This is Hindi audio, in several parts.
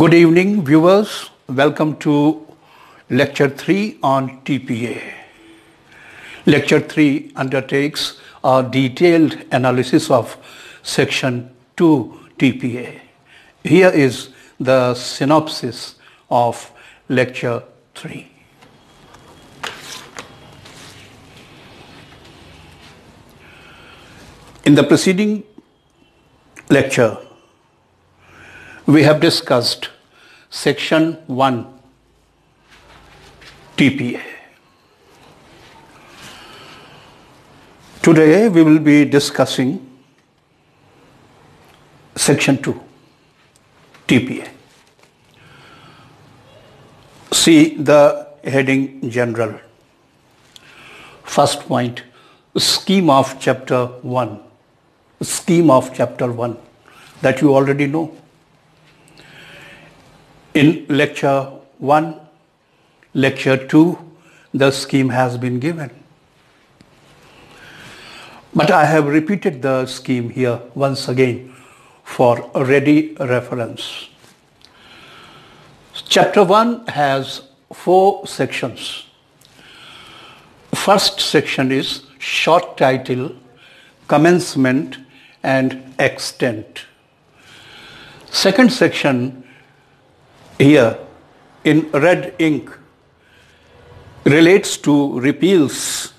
Good evening viewers. Welcome to lecture 3 on TPA. Lecture 3 undertakes a detailed analysis of section 2 TPA. Here is the synopsis of lecture 3. In the preceding lecture, we have discussed section 1 TPA. Today we will be discussing section 2 TPA. See the heading general. First point scheme of chapter 1. Scheme of chapter 1 that you already know in lecture 1, lecture 2, the scheme has been given. But I have repeated the scheme here once again for ready reference. Chapter 1 has four sections. First section is short title, commencement and extent. Second section here in red ink relates to repeals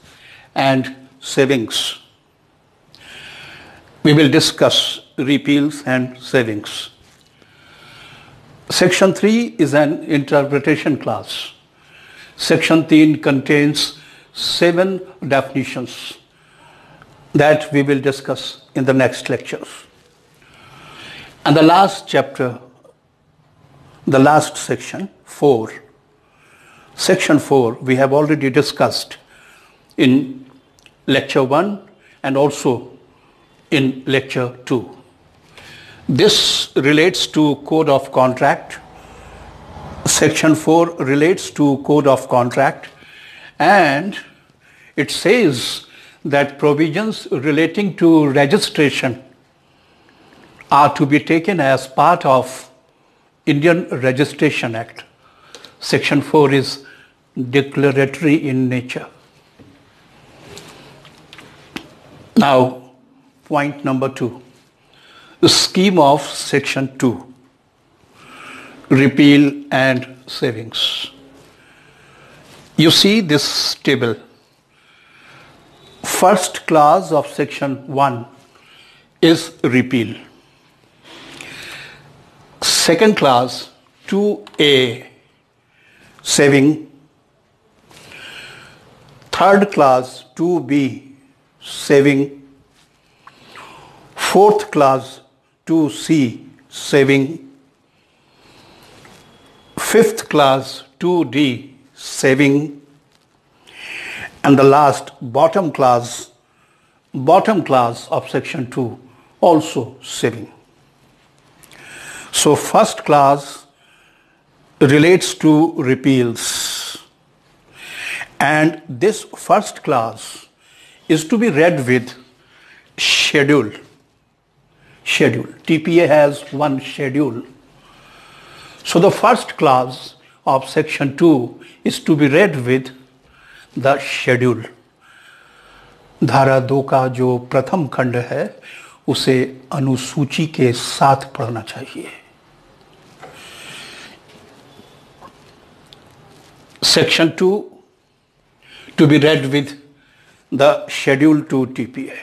and savings. We will discuss repeals and savings. Section 3 is an interpretation class. Section 3 contains seven definitions that we will discuss in the next lectures. And the last chapter the last section 4 section 4 we have already discussed in lecture 1 and also in lecture 2 this relates to code of contract section 4 relates to code of contract and it says that provisions relating to registration are to be taken as part of Indian Registration Act. Section 4 is declaratory in nature. Now, point number two, the scheme of section 2, repeal and savings. You see this table. First clause of section 1 is repeal second class 2A saving, third class 2B saving, fourth class 2C saving, fifth class 2D saving, and the last bottom class, bottom class of section 2 also saving. So first clause relates to repeals and this first clause is to be read with schedule. Schedule. TPA has one schedule. So the first clause of section 2 is to be read with the schedule. धारा दो का जो प्रथम खंड है उसे अनुसूची के साथ पढ़ना चाहिए section 2 to be read with the schedule 2 tpa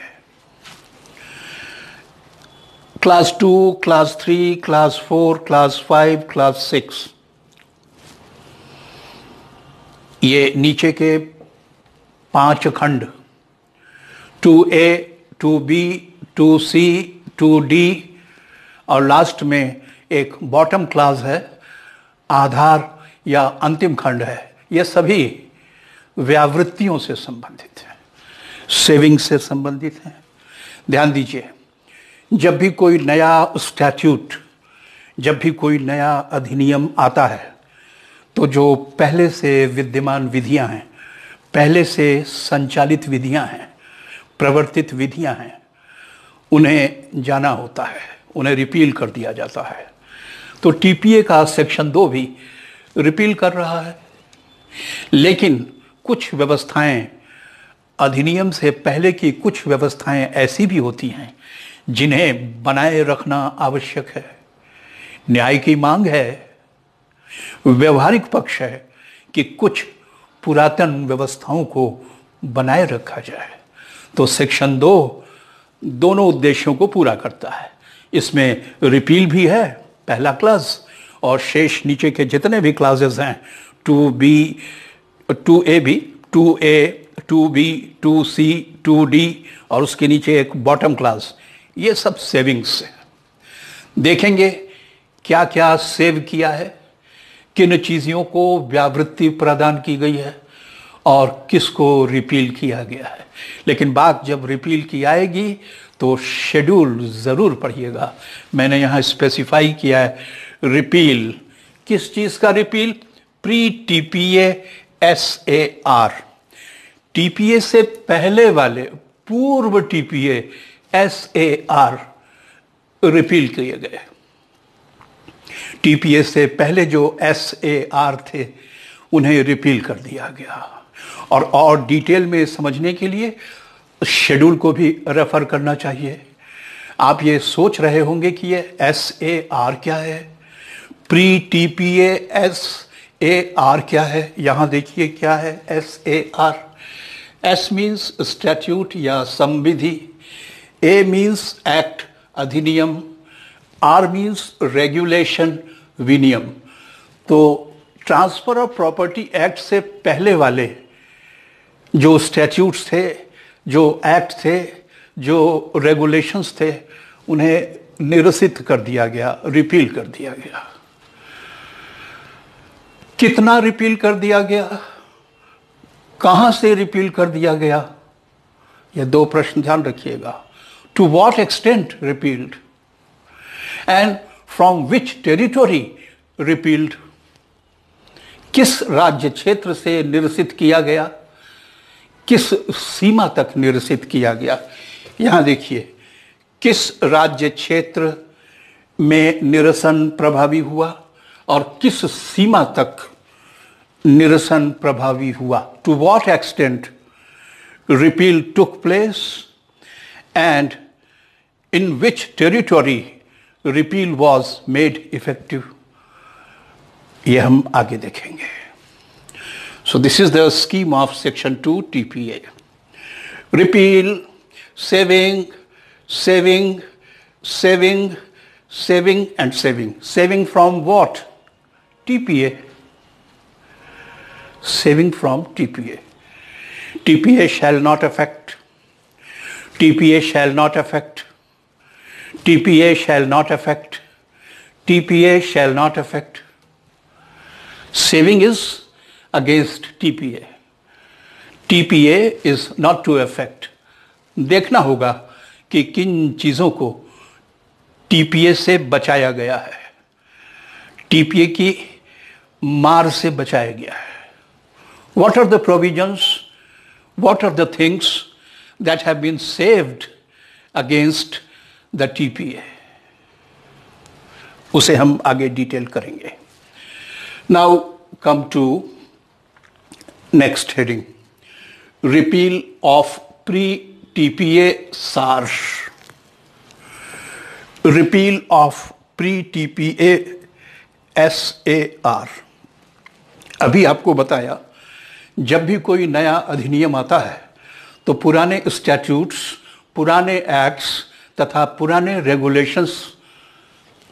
class 2 class 3 class 4 class 5 class 6 ये नीचे के पांच खंड 2a 2b 2c 2d two C two D और लास्ट में एक बॉटम क्लास है आधार या अंतिम खंड है ये सभी व्यावृत्तियों से संबंधित है सेविंग से संबंधित है ध्यान दीजिए जब भी कोई नया स्टैट्यूट जब भी कोई नया अधिनियम आता है तो जो पहले से विद्यमान विधियां हैं पहले से संचालित विधियां हैं प्रवर्तित विधियां हैं उन्हें जाना होता है उन्हें रिपील कर दिया जाता है तो टीपीए का सेक्शन दो भी रिपील कर रहा है लेकिन कुछ व्यवस्थाएं अधिनियम से पहले की कुछ व्यवस्थाएं ऐसी भी होती हैं जिन्हें बनाए रखना आवश्यक है न्याय की मांग है व्यवहारिक पक्ष है कि कुछ पुरातन व्यवस्थाओं को बनाए रखा जाए तो सेक्शन दो दोनों उद्देश्यों को पूरा करता है इसमें रिपील भी है पहला क्लास और शेष नीचे के जितने भी क्लासेस हैं टू बी टू ए भी two A two B two C two D और उसके नीचे एक बॉटम क्लास ये सब सेविंग्स हैं देखेंगे क्या क्या सेव किया है किन चीज़ों को व्यावृत्ति प्रदान की गई है और किसको रिपील किया गया है लेकिन बात जब रिपील की आएगी तो शेड्यूल ज़रूर पढ़िएगा मैंने यहाँ स्पेसिफाई किया है रिपील किस चीज़ का repeal pre TPA R TPA से पहले वाले पूर्व टीपीए आर रिपील किए गए टीपीए से पहले जो एस ए आर थे उन्हें रिपील कर दिया गया और और डिटेल में समझने के लिए शेड्यूल को भी रेफर करना चाहिए आप ये सोच रहे होंगे कि ये एस ए आर क्या है pre T P S A R क्या है यहाँ देखिए क्या है S A R S means statute या संविधि ए मीन्स एक्ट अधिनियम आर मीन्स रेगुलेशन विनियम तो ट्रांसफ़र ऑफ प्रॉपर्टी एक्ट से पहले वाले जो स्टैट्यूट्स थे जो एक्ट थे जो रेगुलेशंस थे उन्हें निरसित कर दिया गया रिपील कर दिया गया कितना रिपील कर दिया गया कहां से रिपील कर दिया गया ये दो प्रश्न ध्यान रखिएगा to what extent repealed and from which territory repealed किस राज्य क्षेत्र से निरसित किया गया किस सीमा तक निरसित किया गया यहां देखिए किस राज्य क्षेत्र में निरसन प्रभावी हुआ और किस सीमा तक Nirasan prabhavi hua. To what extent repeal took place, and in which territory repeal was made effective? ये हम आगे देखेंगे So this is the scheme of section 2 TPA. Repeal, saving, saving, saving, saving and saving. Saving from what? TPA. saving from TPA. TPA shall not affect. TPA shall not affect. TPA shall not affect. TPA shall not affect. Saving is against TPA. TPA is not to affect. देखना होगा कि किन चीज़ों को TPA से बचाया गया है TPA की मार से बचाया गया है What are the provisions? What are the things that have been saved against the TPA? उसे हम आगे डिटेल करेंगे now come to next heading repeal of pre-TPA SAR. Repeal of pre TPA S अभी आपको बताया जब भी कोई नया अधिनियम आता है तो पुराने स्टैट्यूट्स पुराने एक्ट्स तथा पुराने रेगुलेशंस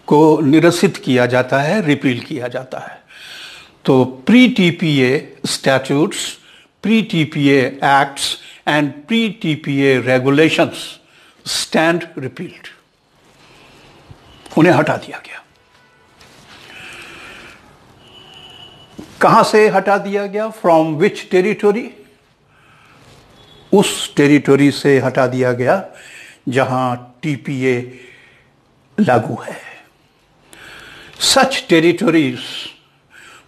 को निरसित किया जाता है रिपील किया जाता है तो pre T P A statutes pre T P acts and pre T P A regulations stand repealed उन्हें हटा दिया गया कहां से हटा दिया गया फ्रॉम विच टेरिटोरी उस टेरिटोरी से हटा दिया गया जहां टीपीए लागू है such territories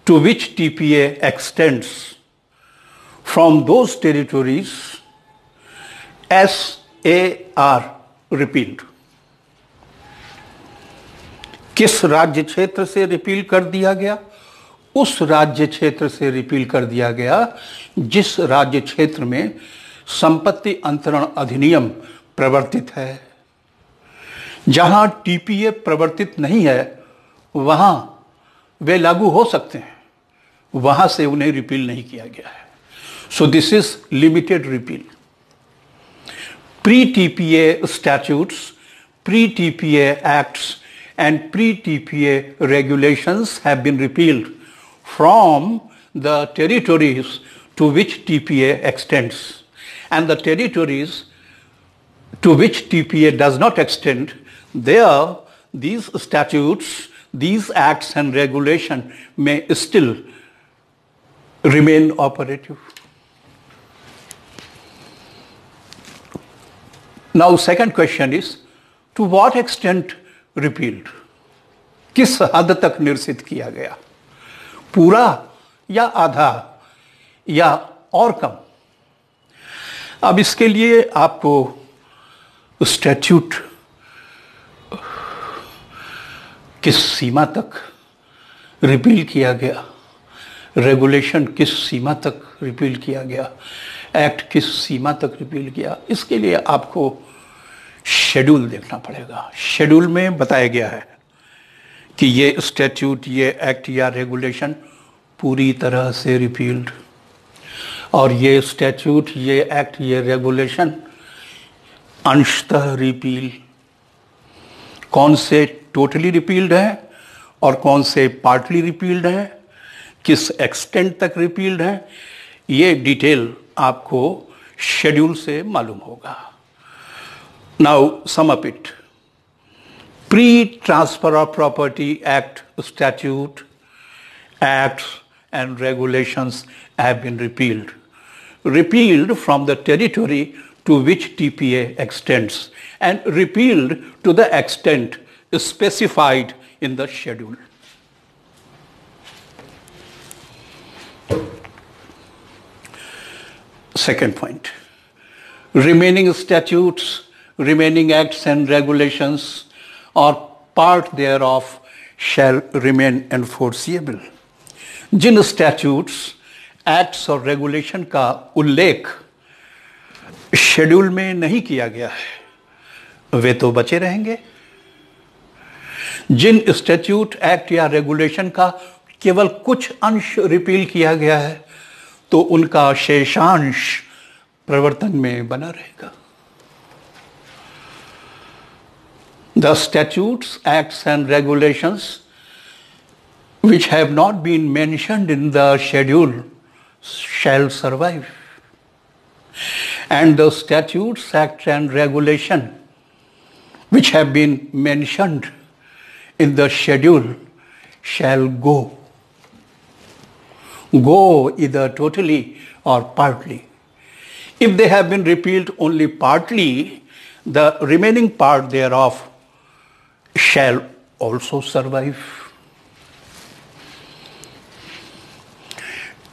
to which TPA extends from those territories S A R repealed किस राज्य क्षेत्र से रिपील कर दिया गया उस राज्य क्षेत्र से रिपील कर दिया गया जिस राज्य क्षेत्र में संपत्ति अंतरण अधिनियम प्रवर्तित है जहां टीपीए प्रवर्तित नहीं है वहां वे लागू हो सकते हैं वहां से उन्हें रिपील नहीं किया गया है so this is limited repeal pre TPA statutes pre TPA acts and pre TPA regulations have been repealed from the territories to which TPA extends. And the territories to which TPA does not extend, there these statutes, these acts and regulation may still remain operative. Now second question is, to what extent repealed? किस हद तक निरसित किया गया पूरा या आधा या और कम अब इसके लिए आपको स्टैट्यूट किस सीमा तक रिपील किया गया रेगुलेशन किस सीमा तक रिपील किया गया एक्ट किस सीमा तक रिपील किया इसके लिए आपको शेड्यूल देखना पड़ेगा शेड्यूल में बताया गया है कि ये स्टैट्यूट ये एक्ट या रेगुलेशन पूरी तरह से रिपील्ड और ये स्टैट्यूट ये एक्ट ये रेगुलेशन अंशतः रिपील कौन से टोटली रिपील्ड हैं और कौन से पार्टली रिपील्ड हैं किस एक्सटेंट तक रिपील्ड हैं ये डिटेल आपको शेड्यूल से मालूम होगा now sum up it pre-transfer of property act statute acts and regulations have been repealed repealed from the territory to which TPA extends and repealed to the extent specified in the schedule. Second point, remaining statutes, remaining acts and regulations part thereof shall remain enforceable जिन statutes, एक्ट्स और रेगुलेशन का उल्लेख शेड्यूल में नहीं किया गया है वे तो बचे रहेंगे जिन स्टैट्यूट एक्ट या रेगुलेशन का केवल कुछ अंश रिपील किया गया है तो उनका शेषांश प्रवर्तन में बना रहेगा The statutes, acts and regulations which have not been mentioned in the schedule shall survive. And the statutes, acts and regulation which have been mentioned in the schedule shall go. Go either totally or partly. If they have been repealed only partly, the remaining part thereof shall also survive.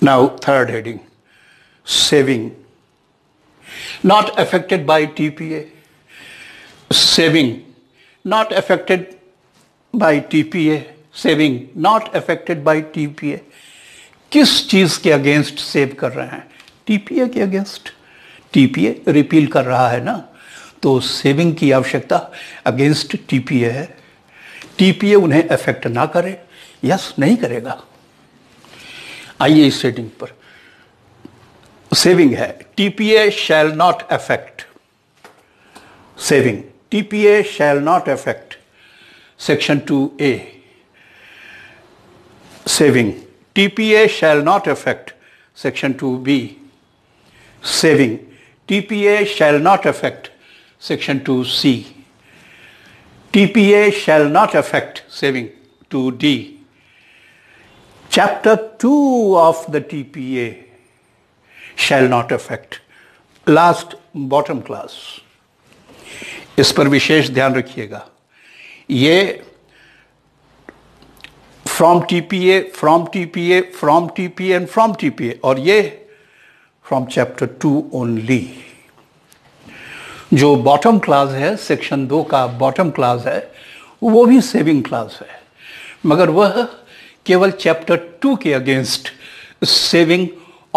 Now, third heading saving. Not affected by TPA. Saving. Not affected by TPA. Saving not affected by TPA किस चीज के अगेंस्ट सेव कर रहे हैं टीपीए के अगेंस्ट टीपीए रिपील कर रहा है ना तो सेविंग की आवश्यकता अगेंस्ट टीपीए है टीपीए उन्हें अफेक्ट ना करे यस नहीं करेगा आइए इस सेटिंग पर सेविंग है TPA shall not affect saving TPA shall not affect section two A saving TPA shall not affect section two B saving TPA shall not affect Section 2C. TPA shall not affect saving 2D. Chapter 2 of the TPA shall not affect. Last bottom class. इस पर विशेष ध्यान रखिएगा ये from from from TPA from TPA and from TPA और ये फ्रॉम चैप्टर टू ओनली जो बॉटम क्लास है सेक्शन दो का बॉटम क्लास है वो भी सेविंग क्लास है मगर वह केवल चैप्टर टू के अगेंस्ट सेविंग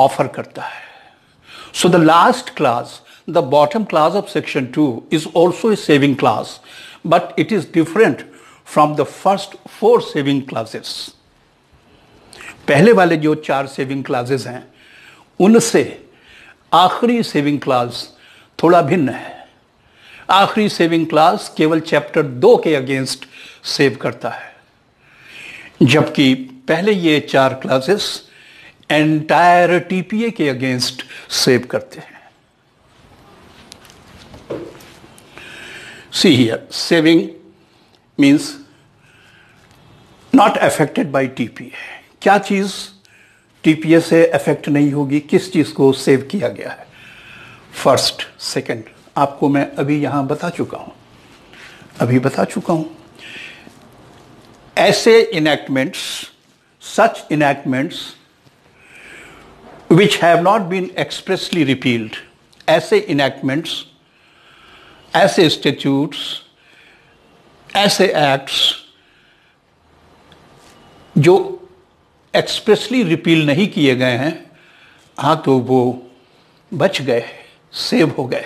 ऑफर करता है so the last class the bottom class of section two is also a saving class but it is different from the first four saving classes पहले वाले जो चार सेविंग क्लासेस हैं उनसे आखिरी सेविंग क्लास थोड़ा भिन्न है आखिरी सेविंग क्लास केवल चैप्टर दो के अगेंस्ट सेव करता है जबकि पहले ये चार क्लासेस एंटायर टीपीए के अगेंस्ट सेव करते हैं see here saving means not affected by TPA क्या चीज टीपीए से अफेक्ट नहीं होगी किस चीज को सेव किया गया है फर्स्ट सेकंड आपको मैं अभी यहां बता चुका हूं अभी बता चुका हूं ऐसे enactments such enactments which have not been expressly repealed ऐसे इनैक्टमेंट्स ऐसे स्टेट्यूट्स ऐसे एक्ट्स जो एक्सप्रेसली रिपील नहीं किए गए हैं हाँ तो वो बच गए सेव हो गए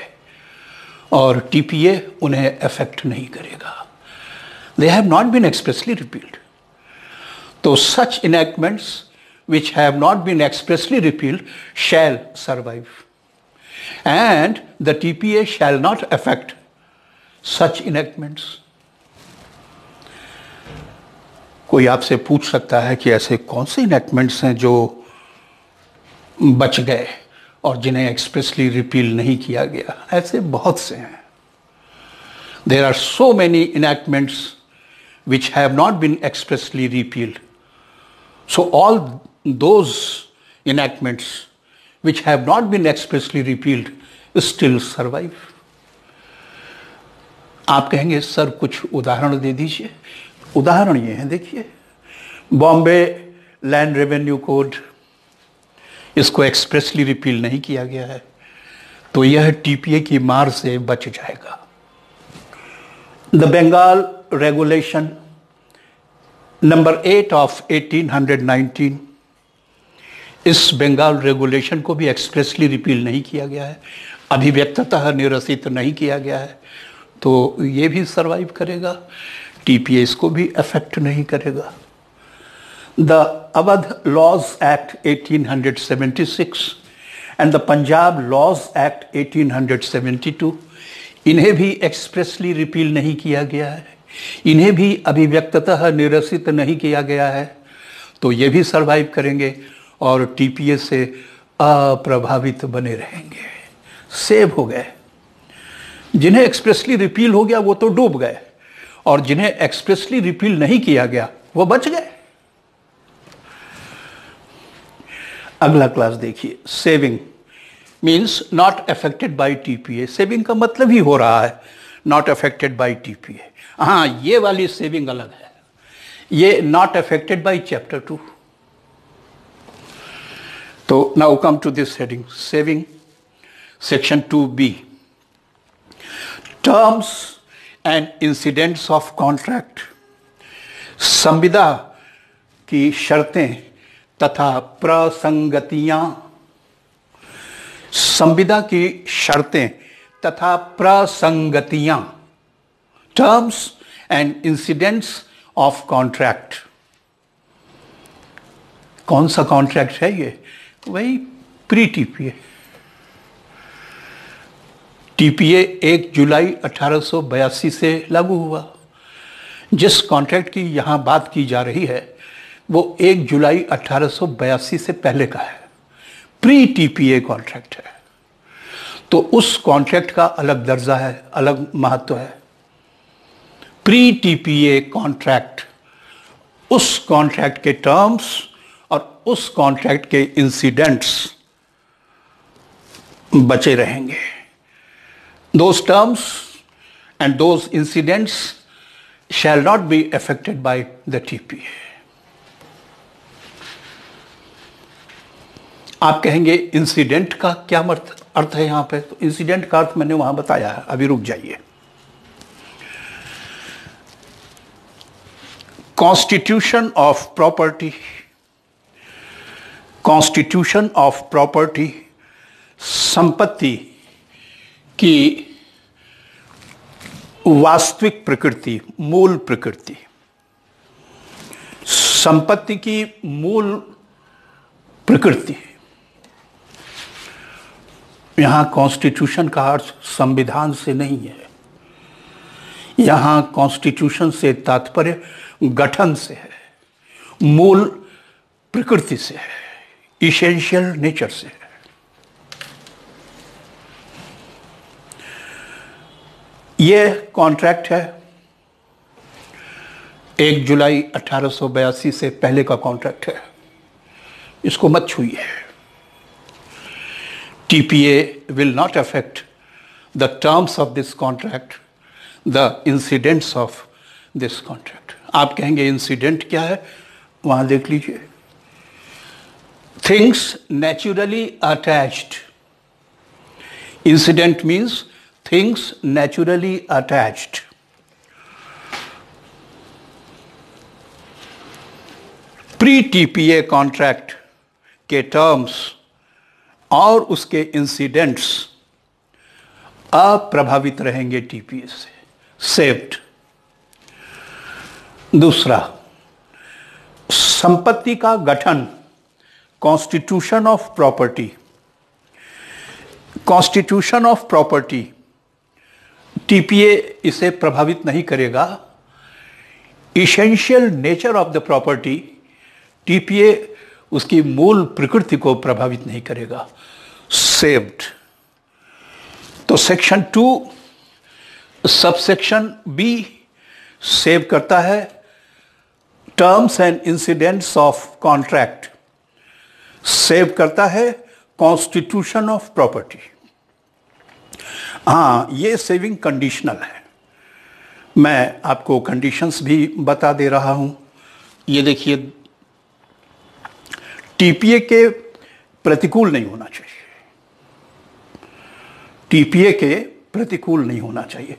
और टीपीए उन्हें अफेक्ट नहीं करेगा they have not been expressly repealed तो such enactments which have not been expressly repealed shall survive and the T P A shall not affect such enactments कोई आपसे पूछ सकता है कि ऐसे कौन से इनैक्टमेंट्स हैं जो बच गए और जिन्हें एक्सप्रेसली रिपील नहीं किया गया ऐसे बहुत से हैं there are so many enactments which have not been expressly repealed so all those enactments which have not been expressly repealed still survive आप कहेंगे सर कुछ उदाहरण दे दीजिए उदाहरण ये है देखिए बॉम्बे लैंड रेवेन्यू कोड 1947 इसको एक्सप्रेसली रिपील नहीं किया गया है तो यह टीपीए की मार से बच जाएगा the Bengal regulation number eight of 1819 इस बंगाल रेगुलेशन को भी एक्सप्रेसली रिपील नहीं किया गया है अभिव्यक्तः निरसित नहीं किया गया है तो ये भी सरवाइव करेगा टीपीए इसको भी अफेक्ट नहीं करेगा The Awadh Laws Act 1876 and the Punjab Laws Act 1872 इन्हें भी एक्सप्रेसली रिपील नहीं किया गया है इन्हें भी अभिव्यक्ततः निरसित नहीं किया गया है तो ये भी सर्वाइव करेंगे और टीपीए से अप्रभावित बने रहेंगे सेव हो गए जिन्हें एक्सप्रेसली रिपील हो गया वो तो डूब गए और जिन्हें एक्सप्रेसली रिपील नहीं किया गया वो बच गए अगला क्लास देखिए saving means not affected by TPA saving का मतलब ही हो रहा है नॉट अफेक्टेड बाई टीपीए हाँ ये वाली सेविंग अलग है ये not affected by chapter two तो now come to this heading saving section two B terms and incidents of contract संविदा की शर्तें तथा प्रसंगतियां संविदा की शर्तें तथा प्रसंगतियां terms and incidents of contract कौन सा कॉन्ट्रैक्ट है ये वही प्री टीपीए टीपीए एक जुलाई 1882 से लागू हुआ जिस कॉन्ट्रैक्ट की यहां बात की जा रही है वो एक जुलाई 1882 से पहले का है प्री टीपीए कॉन्ट्रैक्ट है तो उस कॉन्ट्रैक्ट का अलग दर्जा है अलग महत्व है प्री टीपीए कॉन्ट्रैक्ट उस कॉन्ट्रैक्ट के टर्म्स और उस कॉन्ट्रैक्ट के इंसिडेंट्स बचे रहेंगे those terms and those incidents shall not be affected by the TPA आप कहेंगे इंसिडेंट का क्या अर्थ है यहां पे तो इंसिडेंट का अर्थ मैंने वहां बताया है अभी रुक जाइए constitution of property constitution of property संपत्ति की वास्तविक प्रकृति मूल प्रकृति संपत्ति की मूल प्रकृति यहाँ कॉन्स्टिट्यूशन का अर्थ संविधान से नहीं है यहाँ कॉन्स्टिट्यूशन से तात्पर्य गठन से है मूल प्रकृति से है इसेंशियल नेचर से है यह कॉन्ट्रैक्ट है एक जुलाई अठारह से पहले का कॉन्ट्रैक्ट है इसको मत छुई है TPA will not affect the terms of this contract, the incidents of this contract. आप कहेंगे incident क्या है वहां देख लीजिए Things naturally attached. Incident means things naturally attached. Pre TPA contract के terms और उसके इंसिडेंट्स अप्रभावित रहेंगे टीपीएस से सेफ्ट दूसरा संपत्ति का गठन constitution of property constitution of property TPA इसे प्रभावित नहीं करेगा essential nature of the property TPA उसकी मूल प्रकृति को प्रभावित नहीं करेगा सेव्ड तो section two sub section B save करता है terms and incidents of contract save करता है कॉन्स्टिट्यूशन ऑफ प्रॉपर्टी हाँ ये सेविंग कंडीशनल है मैं आपको कंडीशंस भी बता दे रहा हूं ये देखिए टीपीए के प्रतिकूल नहीं होना चाहिए टीपीए के प्रतिकूल नहीं होना चाहिए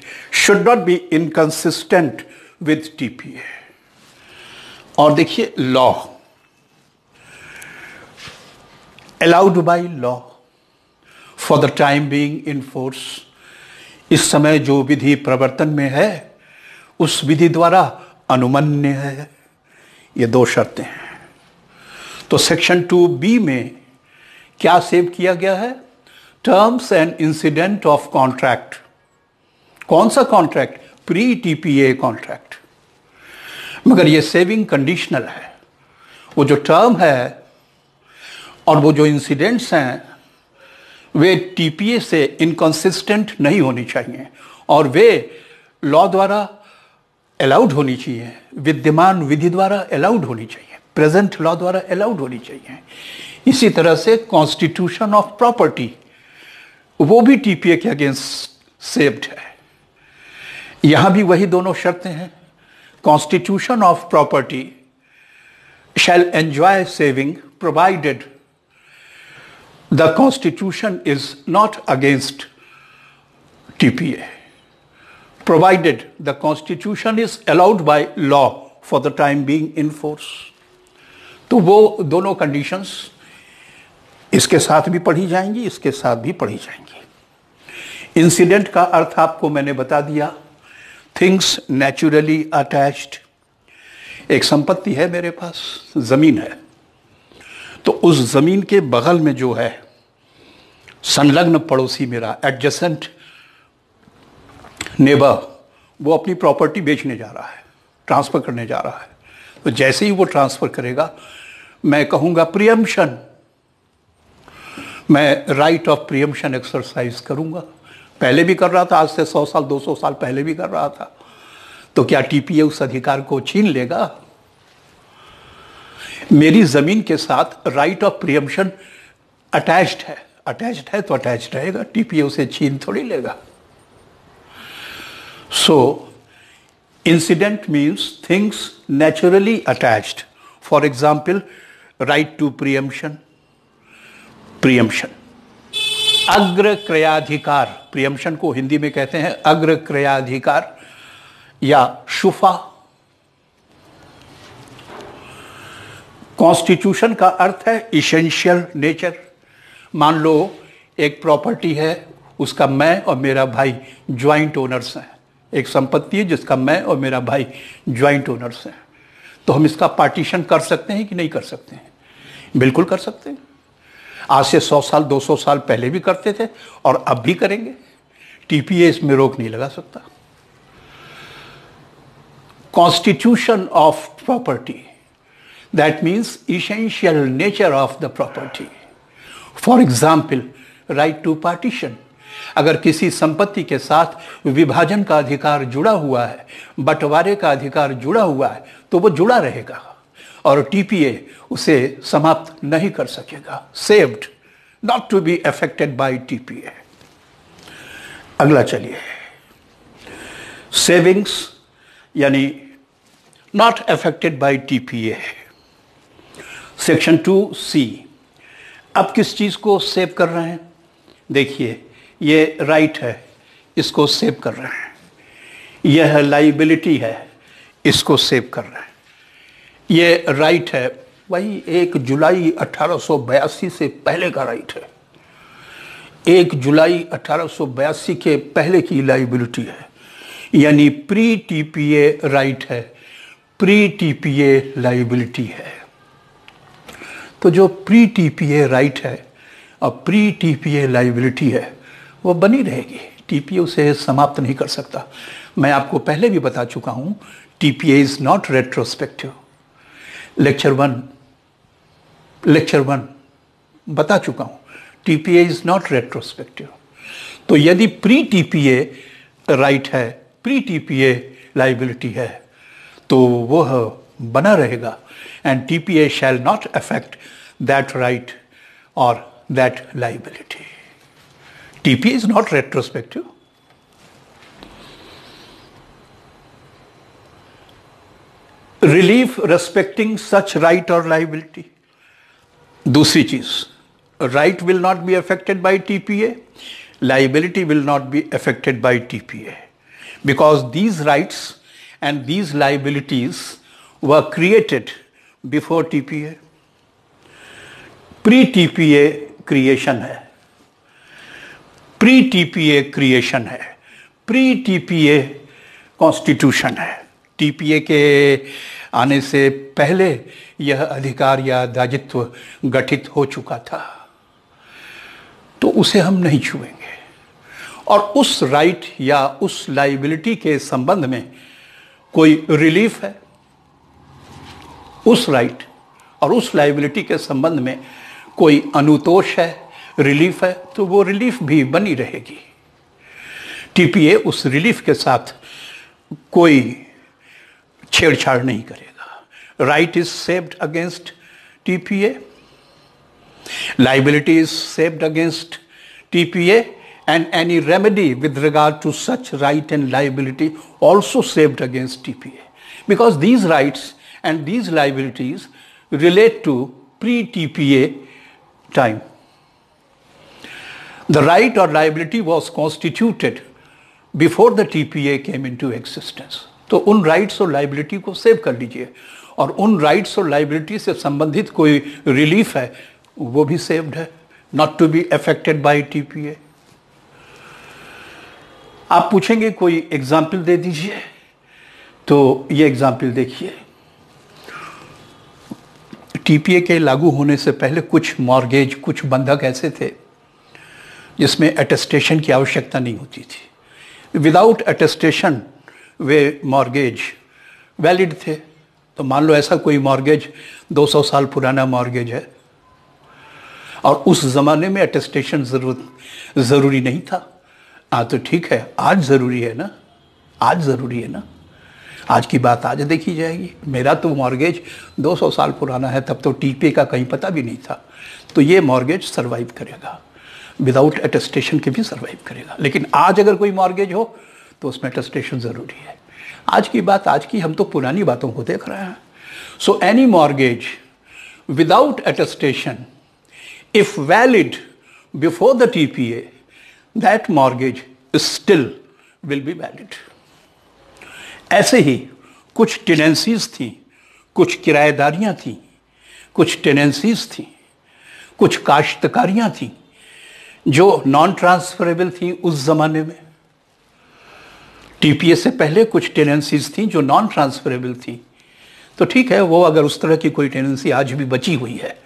should not be inconsistent with TPA और देखिए law allowed by law for the time being in force इस समय जो विधि प्रवर्तन में है उस विधि द्वारा अनुमन्य है ये दो शर्तें हैं तो सेक्शन टू बी में क्या सेव किया गया है terms and incident of contract कौन सा कॉन्ट्रैक्ट प्री टीपीए कॉन्ट्रैक्ट मगर ये सेविंग कंडीशनल है वो जो टर्म है और वो जो इंसिडेंट्स हैं वे टीपीए से इनकन्सिस्टेंट नहीं होनी चाहिए और वे लॉ द्वारा अलाउड होनी चाहिए विद्यमान विधि द्वारा अलाउड होनी चाहिए प्रेजेंट लॉ द्वारा अलाउड होनी चाहिए इसी तरह से कॉन्स्टिट्यूशन ऑफ प्रॉपर्टी वो भी टीपीए के अगेंस्ट सेव्ड है यहां भी वही दोनों शर्तें हैं constitution of property shall enjoy saving provided the constitution is not against TPA provided the constitution is allowed by law for the time being enforced तो वो दोनों कंडीशंस इसके साथ भी पढ़ी जाएंगी इसके साथ भी पढ़ी जाएंगी इंसिडेंट का अर्थ आपको मैंने बता दिया थिंग्स नेचुरली अटैच्ड एक संपत्ति है मेरे पास ज़मीन है तो उस ज़मीन के बगल में जो है संलग्न पड़ोसी मेरा एडजसेंट नेबर वो अपनी प्रॉपर्टी बेचने जा रहा है ट्रांसफ़र करने जा रहा है तो जैसे ही वो ट्रांसफ़र करेगा मैं कहूंगा प्रियम्शन मैं राइट ऑफ प्रियम्शन एक्सरसाइज करूंगा पहले भी कर रहा था आज से 100 साल 200 साल पहले भी कर रहा था तो क्या टीपीए उस अधिकार को छीन लेगा मेरी ज़मीन के साथ राइट ऑफ प्रियमशन अटैच्ड है अटैच्ड है तो अटैच रहेगा टीपीए उसे छीन थोड़ी लेगा सो so, Incident means things naturally attached. For example, right to preemption, preemption. अग्र क्रयाधिकार प्रियम्शन को हिंदी में कहते हैं अग्र क्रयाधिकार या शुफा कॉन्स्टिट्यूशन का अर्थ है इसेंशियल नेचर मान लो एक प्रॉपर्टी है उसका मैं और मेरा भाई ज्वाइंट ओनर्स हैं एक संपत्ति है जिसका मैं और मेरा भाई ज्वाइंट ओनर्स हैं तो हम इसका पार्टीशन कर सकते हैं कि नहीं कर सकते हैं बिल्कुल कर सकते हैं आज से सौ साल दो सौ साल पहले भी करते थे और अब भी करेंगे टीपीए इसमें रोक नहीं लगा सकता constitution of property that means essential nature of the property for example right to partition अगर किसी संपत्ति के साथ विभाजन का अधिकार जुड़ा हुआ है बंटवारे का अधिकार जुड़ा हुआ है तो वो जुड़ा रहेगा और टीपीए उसे समाप्त नहीं कर सकेगा saved not to be affected by TPA अगला चलिए सेविंग्स यानी not affected by TPA section two C अब किस चीज को सेव कर रहे हैं देखिए ये राइट है इसको सेव कर रहे हैं यह लाइबिलिटी है इसको सेव कर रहे हैं ये राइट है वही एक जुलाई 1882 से पहले का राइट है एक जुलाई 1882 के पहले की लाइबिलिटी है यानी प्री टीपीए राइट है प्री टीपीए लाइबिलिटी है तो जो प्री टीपीए राइट है और प्री टीपीए लाइबिलिटी है वो बनी रहेगी टी उसे समाप्त नहीं कर सकता मैं आपको पहले भी बता चुका हूं T is not retrospective lecture one lecture one बता चुका हूं टी इज़ नॉट रेट्रोस्पेक्टिव तो यदि प्री टी राइट है प्री टी लाइबिलिटी है तो वह बना रहेगा and T shall not affect that right और that liability TPA is not retrospective. respecting such right or liability. Liability दूसरी चीज right will not be affected by TPA, liability will not be affected by TPA because these rights and these liabilities were created before TPA. Pre-TPA creation है प्री टीपीए क्रिएशन है प्री टीपीए कॉन्स्टिट्यूशन है टीपीए के आने से पहले यह अधिकार या दायित्व गठित हो चुका था तो उसे हम नहीं छुएंगे और उस राइट या उस लाइबिलिटी के संबंध में कोई रिलीफ है उस राइट और उस लाइबिलिटी के संबंध में कोई अनुतोष है रिलीफ है तो वो रिलीफ भी बनी रहेगी टीपीए उस रिलीफ के साथ कोई छेड़छाड़ नहीं करेगा right is saved against T P A liability is saved against T TPA and any remedy with regard to such right and liability also saved against T P A because these rights and these liabilities relate to pre T P A time The right or liability was constituted बिफोर द TPA came into came into existence तो उन rights और लाइबिलिटी को सेव कर लीजिए और उन राइट्स और लाइबिलिटी से संबंधित कोई रिलीफ है वो भी सेव्ड है not to be affected by TPA. आप पूछेंगे कोई एग्जाम्पल दे दीजिए तो ये एग्जाम्पल देखिए टीपीए के लागू होने से पहले कुछ मॉर्गेज कुछ बंधक ऐसे थे जिसमें अटेस्टेशन की आवश्यकता नहीं होती थी विदाउट अटेस्टेशन वे मॉर्गेज वैलिड थे तो मान लो ऐसा कोई मॉर्गेज 200 साल पुराना मॉर्गेज है और उस ज़माने में अटेस्टेशन ज़रूरत ज़रूरी नहीं था हाँ तो ठीक है आज ज़रूरी है ना आज ज़रूरी है ना आज की बात आज देखी जाएगी मेरा तो मॉर्गेज 200 साल पुराना है तब तो टीपे का कहीं पता भी नहीं था तो ये मॉर्गेज सर्वाइव करेगा विदाउट अटेस्टेशन के भी सर्वाइव करेगा लेकिन आज अगर कोई मॉर्गेज हो तो उसमें अटेस्टेशन ज़रूरी है आज की बात आज की हम तो पुरानी बातों को देख रहे हैं so any mortgage without attestation if valid before the T P A that mortgage still will be valid ऐसे ही कुछ टेनेंसीज थी कुछ किराएदारियां थी कुछ टेनेंसीज थी कुछ काश्तकारियां थी जो नॉन ट्रांसफरेबल थी उस ज़माने में टीपीए से पहले कुछ टेनेंसीज थी जो नॉन ट्रांसफरेबल थी तो ठीक है वो अगर उस तरह की कोई टेंडेंसी आज भी बची हुई है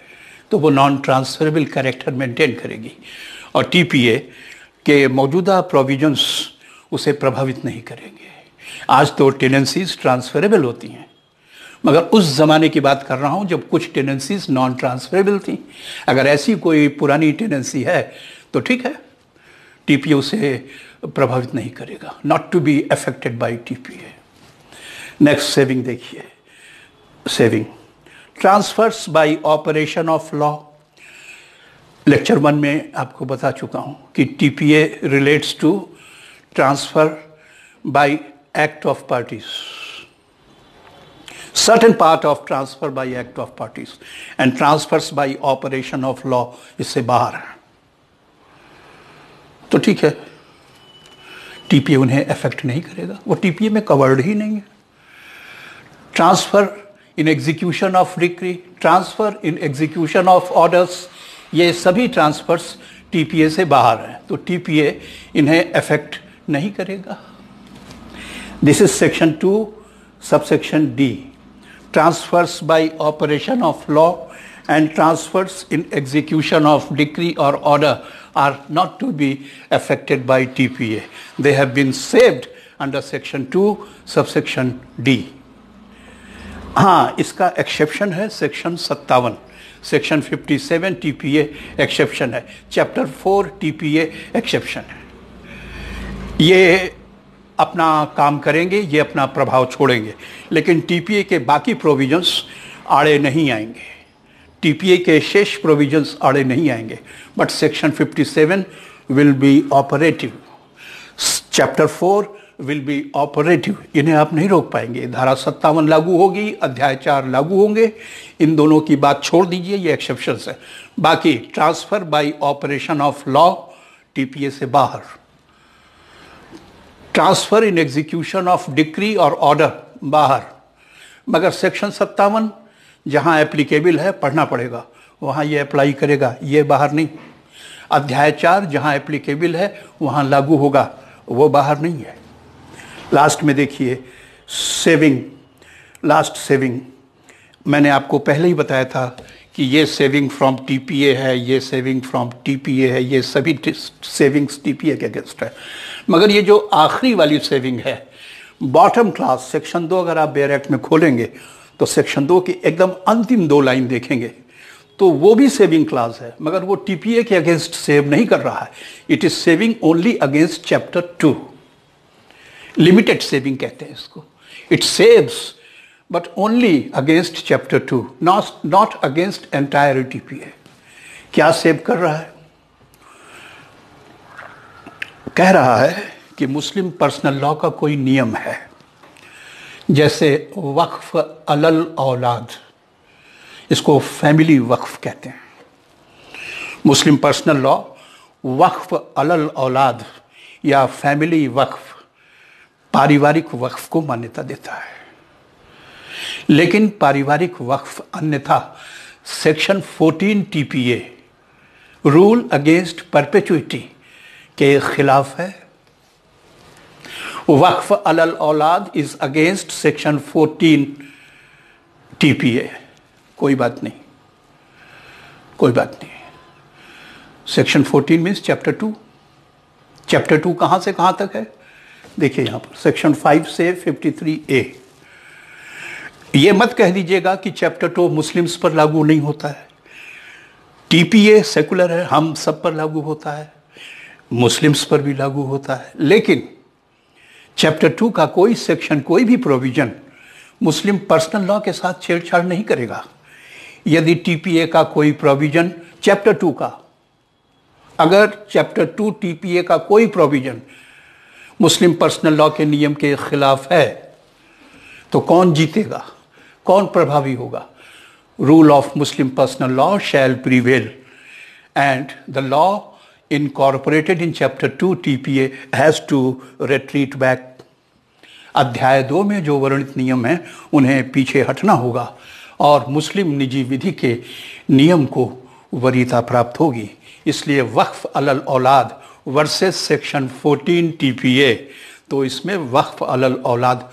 तो वो नॉन ट्रांसफरेबल कैरेक्टर मेंटेन करेगी और टीपीए के मौजूदा प्रोविजंस उसे प्रभावित नहीं करेंगे आज तो टेंडेंसीज ट्रांसफरेबल होती हैं मगर उस ज़माने की बात कर रहा हूँ जब कुछ टेंडेंसीज नॉन ट्रांसफरेबल थी अगर ऐसी कोई पुरानी टेंडेंसी है तो ठीक है टीपीओ से प्रभावित नहीं करेगा not to be affected by TPA next saving देखिए saving transfers by operation of law lecture one में आपको बता चुका हूं कि TPA relates to transfer by act of parties certain part of transfer by act of parties and transfers by operation of law इससे बाहर है तो ठीक है टीपीए उन्हें अफेक्ट नहीं करेगा वो टीपीए में कवर्ड ही नहीं है transfer in execution of decree transfer in execution of orders ये सभी ट्रांसफ़र्स टीपीए से बाहर हैं तो टीपीए इन्हें अफेक्ट नहीं करेगा this is section two subsection D transfers by operation of law and transfers in execution of decree और order are not to be affected by TPA. They have been saved under section two subsection D हाँ इसका एक्सेप्शन है सेक्शन सत्तावन सेक्शन 57 टीपीए एक्सेप्शन है चैप्टर फोर टीपीए एक्सेप्शन है ये अपना काम करेंगे ये अपना प्रभाव छोड़ेंगे लेकिन टीपीए के बाकी प्रोविजंस आड़े नहीं आएंगे टीपीए के शेष प्रोविजंस आड़े नहीं आएंगे but section 57 will be operative chapter four will be operative इन्हें आप नहीं रोक पाएंगे धारा सत्तावन लागू होगी अध्याय चार लागू होंगे इन दोनों की बात छोड़ दीजिए ये एक्सेप्शन है बाकी transfer by operation of law TPA से बाहर transfer in execution of decree और ऑर्डर बाहर मगर सेक्शन सत्तावन जहाँ एप्लीकेबल है पढ़ना पड़ेगा वहाँ ये अप्लाई करेगा ये बाहर नहीं अध्याय चार जहाँ एप्लीकेबल है वहाँ लागू होगा वो बाहर नहीं है लास्ट में देखिए सेविंग लास्ट सेविंग मैंने आपको पहले ही बताया था कि ये सेविंग फ्रॉम टीपीए है ये सेविंग फ्रॉम टीपीए है ये सभी सेविंग्स टीपीए के अगेंस्ट है मगर ये जो आखिरी वाली सेविंग है बॉटम क्लास सेक्शन दो अगर आप बेयर एक्ट e में खोलेंगे तो सेक्शन दो की एकदम अंतिम दो लाइन देखेंगे तो वो भी सेविंग क्लास है मगर वो टीपीए के अगेंस्ट सेव नहीं कर रहा है it is saving only against chapter two limited saving कहते हैं इसको it saves but only against chapter two not not against entire TPA क्या सेव कर रहा है कह रहा है कि मुस्लिम पर्सनल लॉ का कोई नियम है जैसे वक्फ अलल औलाद इसको फैमिली वक्फ कहते हैं मुस्लिम पर्सनल लॉ वक्फ अलल औलाद या फैमिली वक्फ पारिवारिक वक्फ को मान्यता देता है लेकिन पारिवारिक वक्फ अन्यथा section 14 TPA rule against perpetuity के खिलाफ है वक्फ अलल औलाद इज अगेंस्ट सेक्शन 14 टीपीए कोई बात नहीं कोई बात नहीं section 14 means chapter two chapter two कहां से कहाँ तक है देखिए यहां पर सेक्शन 5 से 53 ए ये मत कह दीजिएगा कि चैप्टर टू मुस्लिम्स पर लागू नहीं होता है टीपीए सेकुलर है हम सब पर लागू होता है मुस्लिम्स पर भी लागू होता है लेकिन चैप्टर टू का कोई सेक्शन कोई भी प्रोविजन मुस्लिम पर्सनल लॉ के साथ छेड़छाड़ नहीं करेगा यदि टीपीए का कोई प्रोविजन चैप्टर टू का अगर चैप्टर टू टीपीए का कोई प्रोविजन मुस्लिम पर्सनल लॉ के नियम के खिलाफ है तो कौन जीतेगा कौन प्रभावी होगा rule of Muslim personal law shall prevail and the law incorporated in chapter 2 TPA has to retreat back अध्याय दो में जो वर्णित नियम हैं उन्हें पीछे हटना होगा और मुस्लिम निजी विधि के नियम को वरीता प्राप्त होगी इसलिए वक्फ अलल औलाद वर्सेस सेक्शन 14 टीपीए तो इसमें वक्फ अलल औलाद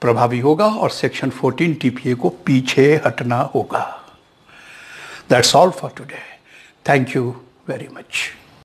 प्रभावी होगा और सेक्शन 14 टीपीए को पीछे हटना होगा that's all for today thank you very much